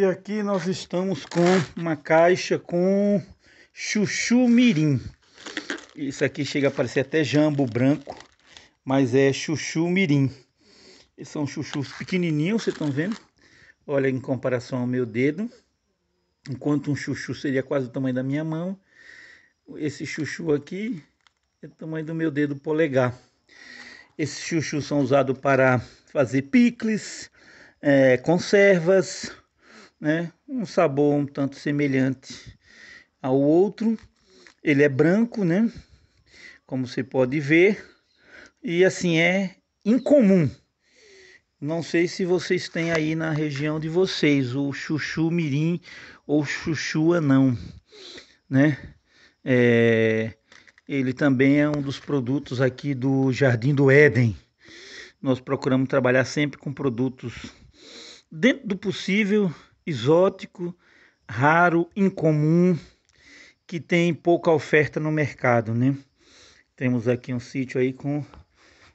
E aqui nós estamos com uma caixa com chuchu mirim. Isso aqui chega a parecer até jambo branco, mas é chuchu mirim. Esses são chuchus pequenininhos, vocês estão vendo? Olha em comparação ao meu dedo. Enquanto um chuchu seria quase o tamanho da minha mão, esse chuchu aqui é o tamanho do meu dedo polegar. Esses chuchus são usados para fazer picles, é, conservas, né? Um sabor um tanto semelhante ao outro. Ele é branco, né? Como você pode ver. E assim é incomum. Não sei se vocês têm aí na região de vocês o chuchu mirim ou chuchu anão, né? É, ele também é um dos produtos aqui do Jardim do Éden. Nós procuramos trabalhar sempre com produtos dentro do possível exótico, raro, incomum, que tem pouca oferta no mercado, né? Temos aqui um sítio aí com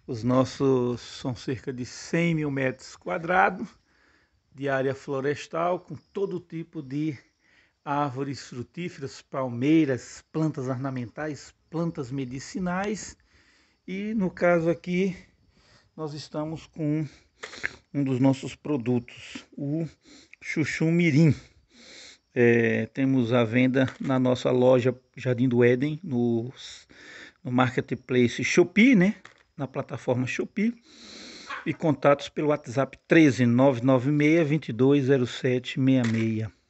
os nossos são cerca de 100 mil metros quadrados de área florestal com todo tipo de árvores frutíferas, palmeiras, plantas ornamentais, plantas medicinais e no caso aqui nós estamos com um dos nossos produtos, o chuchu mirim. É, temos a venda na nossa loja Jardim do Éden, no, no marketplace Shopee, né? Na plataforma Shopee. E contatos pelo WhatsApp 13 996 220766.